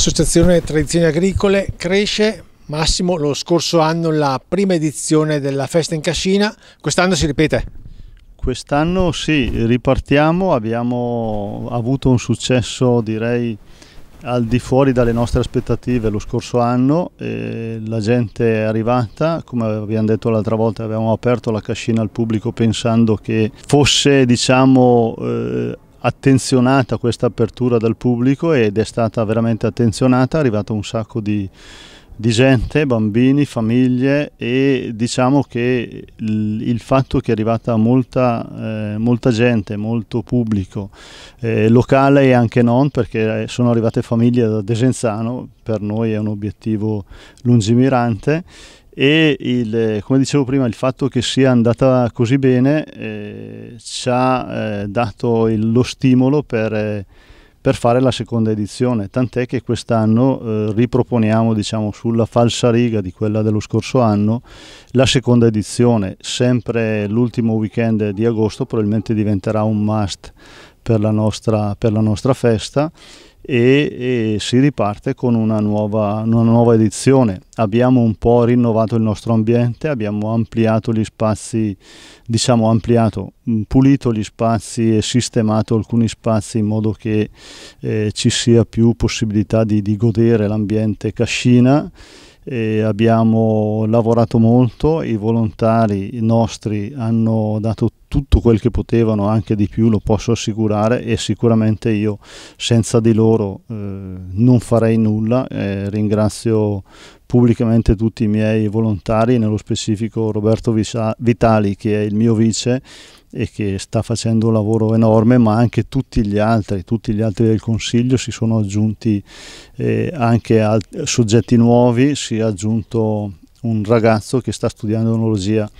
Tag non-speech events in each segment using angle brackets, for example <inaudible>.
Associazione Tradizioni Agricole cresce Massimo lo scorso anno la prima edizione della festa in Cascina, quest'anno si ripete? Quest'anno sì, ripartiamo, abbiamo avuto un successo direi al di fuori dalle nostre aspettative lo scorso anno, eh, la gente è arrivata, come abbiamo detto l'altra volta abbiamo aperto la cascina al pubblico pensando che fosse diciamo eh, attenzionata questa apertura dal pubblico ed è stata veramente attenzionata, è arrivato un sacco di, di gente, bambini, famiglie e diciamo che il, il fatto che è arrivata molta, eh, molta gente, molto pubblico, eh, locale e anche non, perché eh, sono arrivate famiglie da Desenzano, per noi è un obiettivo lungimirante e il, come dicevo prima il fatto che sia andata così bene eh, ci ha eh, dato il, lo stimolo per, eh, per, fare la seconda edizione, tant'è che quest'anno eh, riproponiamo diciamo, sulla riga di quella dello scorso anno la seconda edizione, sempre l'ultimo weekend di agosto probabilmente diventerà un must per la nostra, per la nostra festa e, e si riparte con una nuova, una nuova edizione. Abbiamo un po' rinnovato il nostro ambiente, abbiamo ampliato gli spazi, diciamo ampliato, mm, pulito gli spazi e sistemato alcuni spazi in modo che eh, ci sia più possibilità di, di godere l'ambiente cascina. E abbiamo lavorato molto, i volontari nostri hanno dato tutto quel che potevano, anche di più, lo posso assicurare e sicuramente io senza di loro eh, non farei nulla. Eh, ringrazio pubblicamente tutti i miei volontari, nello specifico Roberto Vitali che è il mio vice e che sta facendo un lavoro enorme, ma anche tutti gli altri, tutti gli altri del Consiglio si sono aggiunti eh, anche soggetti nuovi, si è aggiunto un ragazzo che sta studiando onologia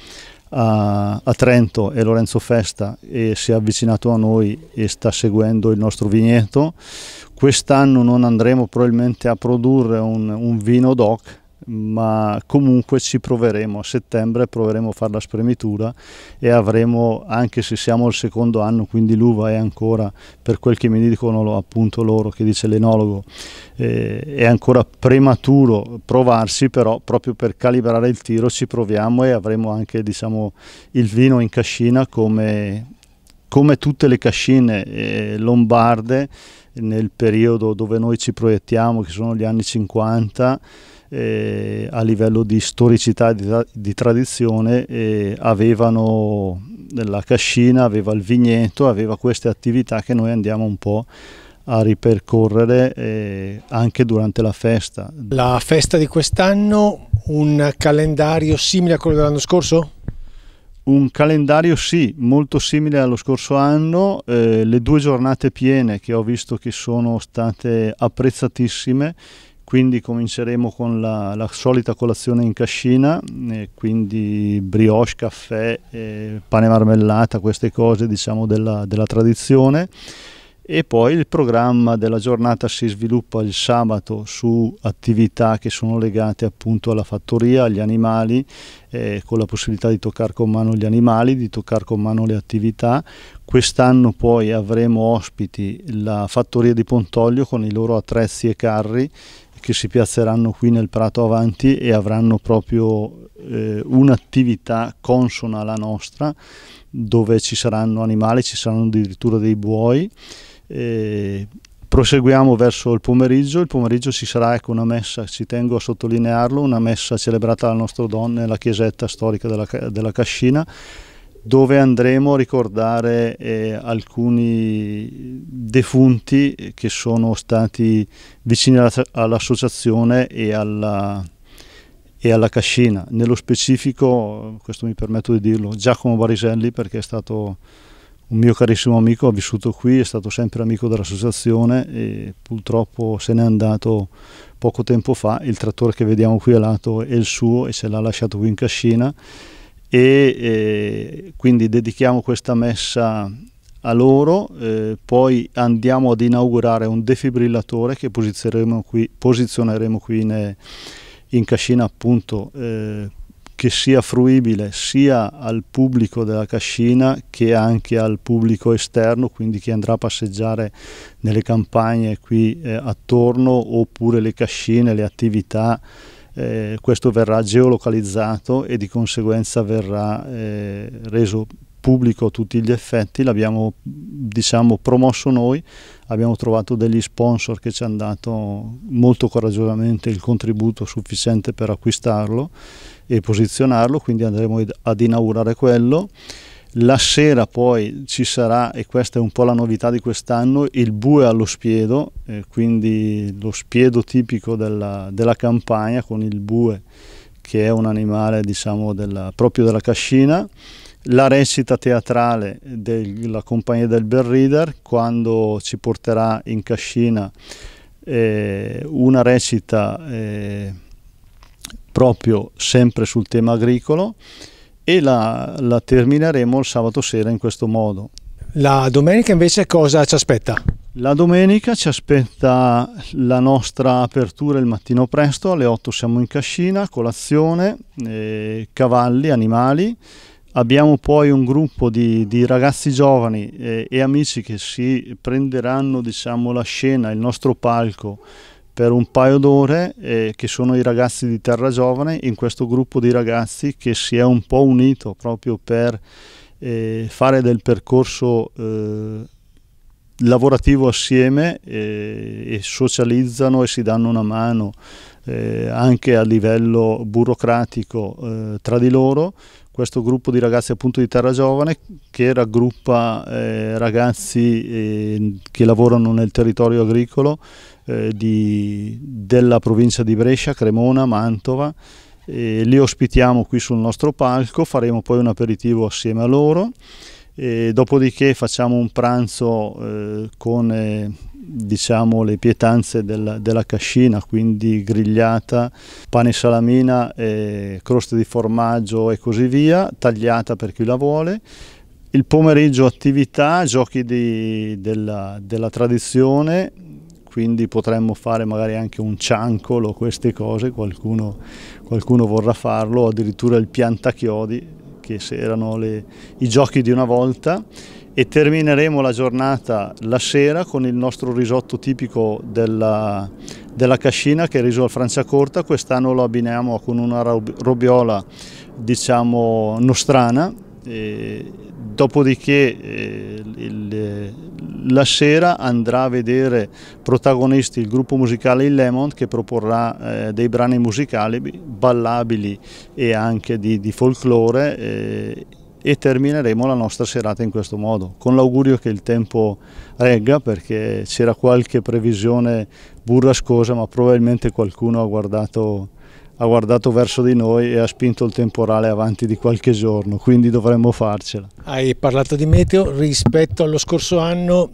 a, a, Trento è Lorenzo Festa e si è avvicinato a noi e sta seguendo il nostro vigneto. Quest'anno non andremo probabilmente a produrre un, un vino DOC ma comunque ci proveremo a settembre proveremo a fare la spremitura e avremo anche se siamo al secondo anno quindi l'uva è ancora per quel che mi dicono appunto loro che dice l'enologo eh, è ancora prematuro provarsi però proprio per calibrare il tiro ci proviamo e avremo anche diciamo il vino in cascina come come tutte le cascine eh, lombarde nel periodo dove noi ci proiettiamo che sono gli anni 50 eh, a livello di storicità e di, tra di, tradizione eh, avevano la cascina, aveva il vigneto, aveva queste attività che noi andiamo un po' a ripercorrere eh, anche durante la festa. La festa di quest'anno, un calendario simile a quello dell'anno scorso? Un calendario sì, molto simile allo scorso anno, eh, le due giornate piene che ho visto che sono state apprezzatissime quindi cominceremo con la, la solita colazione in cascina, eh, quindi brioche, caffè, eh, pane marmellata, queste cose diciamo della, della tradizione e poi il programma della giornata si sviluppa il sabato su attività che sono legate appunto alla fattoria, agli animali, eh, con la possibilità di toccare con mano gli animali, di toccare con mano le attività. Quest'anno poi avremo ospiti la fattoria di Pontoglio con i loro attrezzi e carri che si piazzeranno qui nel Prato Avanti e avranno proprio eh, un'attività consona alla nostra dove ci saranno animali, ci saranno addirittura dei buoi. Eh, proseguiamo verso il pomeriggio, il pomeriggio ci sarà ecco, una messa, ci tengo a sottolinearlo, una messa celebrata dalla nostra donna nella chiesetta storica della, della Cascina dove andremo a ricordare eh, alcuni defunti che sono stati vicini all'associazione e alla, e alla cascina. Nello specifico, questo mi permetto di dirlo, Giacomo Bariselli perché è stato un mio carissimo amico, ha vissuto qui, è stato sempre amico dell'associazione e purtroppo se n'è andato poco tempo fa. Il trattore che vediamo qui a lato è il suo e se l'ha lasciato qui in cascina e eh, quindi dedichiamo questa messa a loro, eh, poi andiamo ad inaugurare un defibrillatore che posizioneremo qui, posizioneremo qui in, eh, in cascina appunto eh, che sia fruibile sia al pubblico della cascina che anche al pubblico esterno, quindi chi andrà a passeggiare nelle campagne qui eh, attorno oppure le cascine, le attività eh, questo verrà geolocalizzato e di conseguenza verrà eh, reso pubblico a tutti gli effetti, l'abbiamo diciamo, promosso noi, abbiamo trovato degli sponsor che ci hanno dato molto coraggiosamente il contributo sufficiente per acquistarlo e posizionarlo, quindi andremo ad inaugurare quello. La sera poi ci sarà, e questa è un po' la novità di quest'anno, il bue allo spiedo, eh, quindi lo spiedo tipico della, della, campagna con il bue che è un animale diciamo, della, proprio della cascina, la recita teatrale della compagnia del Berrider quando ci porterà in cascina eh, una recita eh, proprio sempre sul tema agricolo e la, la termineremo il sabato sera in questo modo. La domenica invece cosa ci aspetta? La domenica ci aspetta la nostra apertura il mattino presto, alle 8 siamo in cascina, colazione, eh, cavalli, animali. Abbiamo poi un gruppo di, di ragazzi giovani eh, e amici che si prenderanno diciamo, la scena, il nostro palco per un paio d'ore eh, che sono i ragazzi di Terra Giovane, in questo gruppo di ragazzi che si è un po' unito proprio per eh, fare del percorso eh, lavorativo assieme eh, e socializzano e si danno una mano eh, anche a livello burocratico eh, tra di loro questo gruppo di ragazzi appunto di Terra Giovane che raggruppa eh, ragazzi eh, che lavorano nel territorio agricolo eh, di, della provincia di Brescia, Cremona, Mantova. li ospitiamo qui sul nostro palco, faremo poi un aperitivo assieme a loro. E dopodiché facciamo un pranzo eh, con eh, diciamo, le pietanze della, della, cascina, quindi grigliata, pane salamina, eh, croste di formaggio e così via, tagliata per chi la vuole. Il pomeriggio attività, giochi di, della, della tradizione, quindi potremmo fare magari anche un ciancolo, queste cose, qualcuno, qualcuno vorrà farlo, addirittura il piantachiodi, che erano le, i giochi di una volta, e termineremo la giornata la sera con il nostro risotto tipico della, della cascina che è riso al franciacorta, quest'anno lo abbiniamo con una robiola diciamo nostrana eh, dopodiché eh, il, la sera andrà a vedere protagonisti il gruppo musicale Il Lemon che proporrà eh, dei brani musicali ballabili e anche di, di folklore eh, e termineremo la nostra serata in questo modo, con l'augurio che il tempo regga perché c'era qualche previsione burrascosa ma probabilmente qualcuno ha guardato ha guardato verso di noi e ha spinto il temporale avanti di qualche giorno, quindi dovremmo farcela. Hai parlato di meteo, rispetto allo scorso anno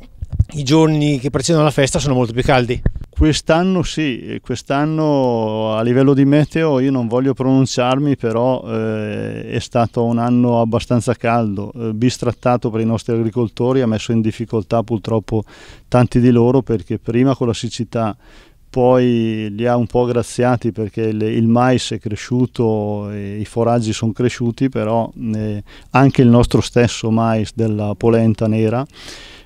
i giorni che precedono la festa sono molto più caldi. Quest'anno sì, quest'anno a livello di meteo io non voglio pronunciarmi, però eh, è stato un anno abbastanza caldo, eh, bistrattato per i nostri agricoltori, ha messo in difficoltà purtroppo tanti di loro perché prima con la siccità poi li ha un po' graziati perché il, il mais è cresciuto, i foraggi sono cresciuti, però eh, anche il nostro stesso mais della polenta nera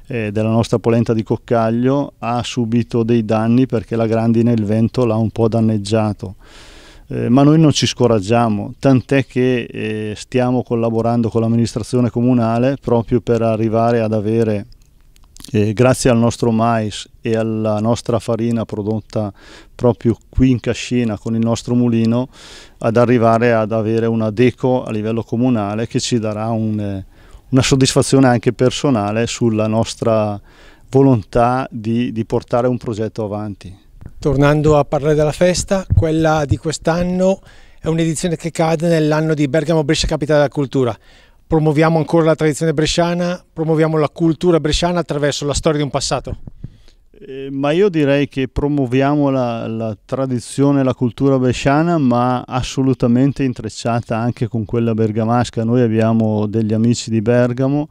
eh, della nostra polenta di coccaglio ha subito dei danni perché la grandine e il vento l'ha un po' danneggiato. Eh, ma noi non ci scoraggiamo, tant'è che eh, stiamo collaborando con l'amministrazione comunale proprio per arrivare ad avere e grazie al nostro mais e alla nostra farina prodotta proprio qui in Cascina con il nostro mulino ad arrivare ad avere una deco a livello comunale che ci darà un, una soddisfazione anche personale sulla nostra volontà di, di portare un progetto avanti. Tornando a parlare della festa, quella di quest'anno è un'edizione che cade nell'anno di Bergamo Brescia Capitale della Cultura promuoviamo ancora la tradizione bresciana, promuoviamo la cultura bresciana attraverso la storia di un passato? Eh, ma io direi che promuoviamo la, la tradizione e la cultura bresciana, ma assolutamente intrecciata anche con quella bergamasca. Noi abbiamo degli amici di Bergamo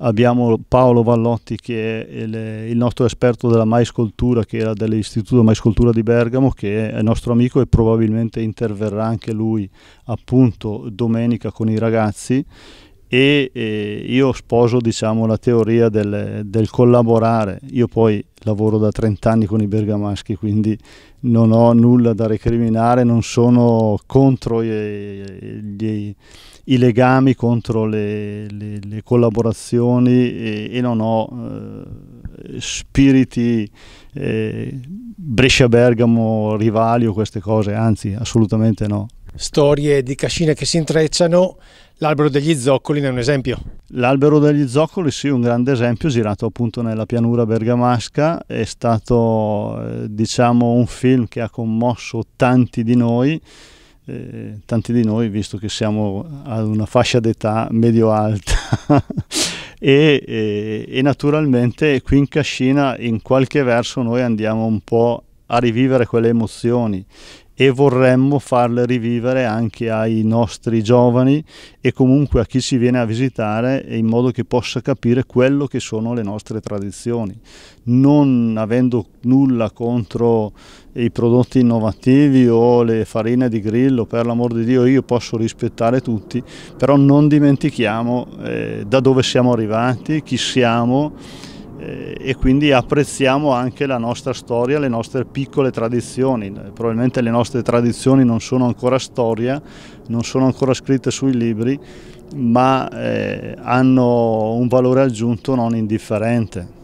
abbiamo Paolo Vallotti che è il, nostro esperto della maiscoltura che era dell'istituto maiscoltura di Bergamo che è nostro amico e probabilmente interverrà anche lui appunto domenica con i ragazzi e eh, io sposo diciamo, la teoria del, del, collaborare. Io poi lavoro da 30 anni con i bergamaschi, quindi non ho nulla da recriminare, non sono contro i, i, i legami, contro le, le, le collaborazioni e, e, non ho eh, spiriti eh, Brescia-Bergamo, rivali o queste cose, anzi assolutamente no storie di cascine che si intrecciano, l'albero degli zoccoli ne è un esempio. L'albero degli zoccoli, sì, un grande esempio, girato appunto nella pianura bergamasca, è stato eh, diciamo un film che ha commosso tanti di noi, eh, tanti di noi visto che siamo ad una fascia d'età medio-alta. <laughs> E, e, e, naturalmente qui in Cascina in qualche verso noi andiamo un po' a rivivere quelle emozioni e vorremmo farle rivivere anche ai nostri giovani e comunque a chi ci viene a visitare in modo che possa capire quello che sono le nostre tradizioni. Non avendo nulla contro i prodotti innovativi o le farine di grillo, per l'amor di Dio io posso rispettare tutti, però non dimentichiamo eh, da dove siamo arrivati, chi siamo eh, e quindi apprezziamo anche la nostra storia, le nostre piccole tradizioni. Eh, probabilmente le nostre tradizioni non sono ancora storia, non sono ancora scritte sui libri, ma eh, hanno un valore aggiunto non indifferente.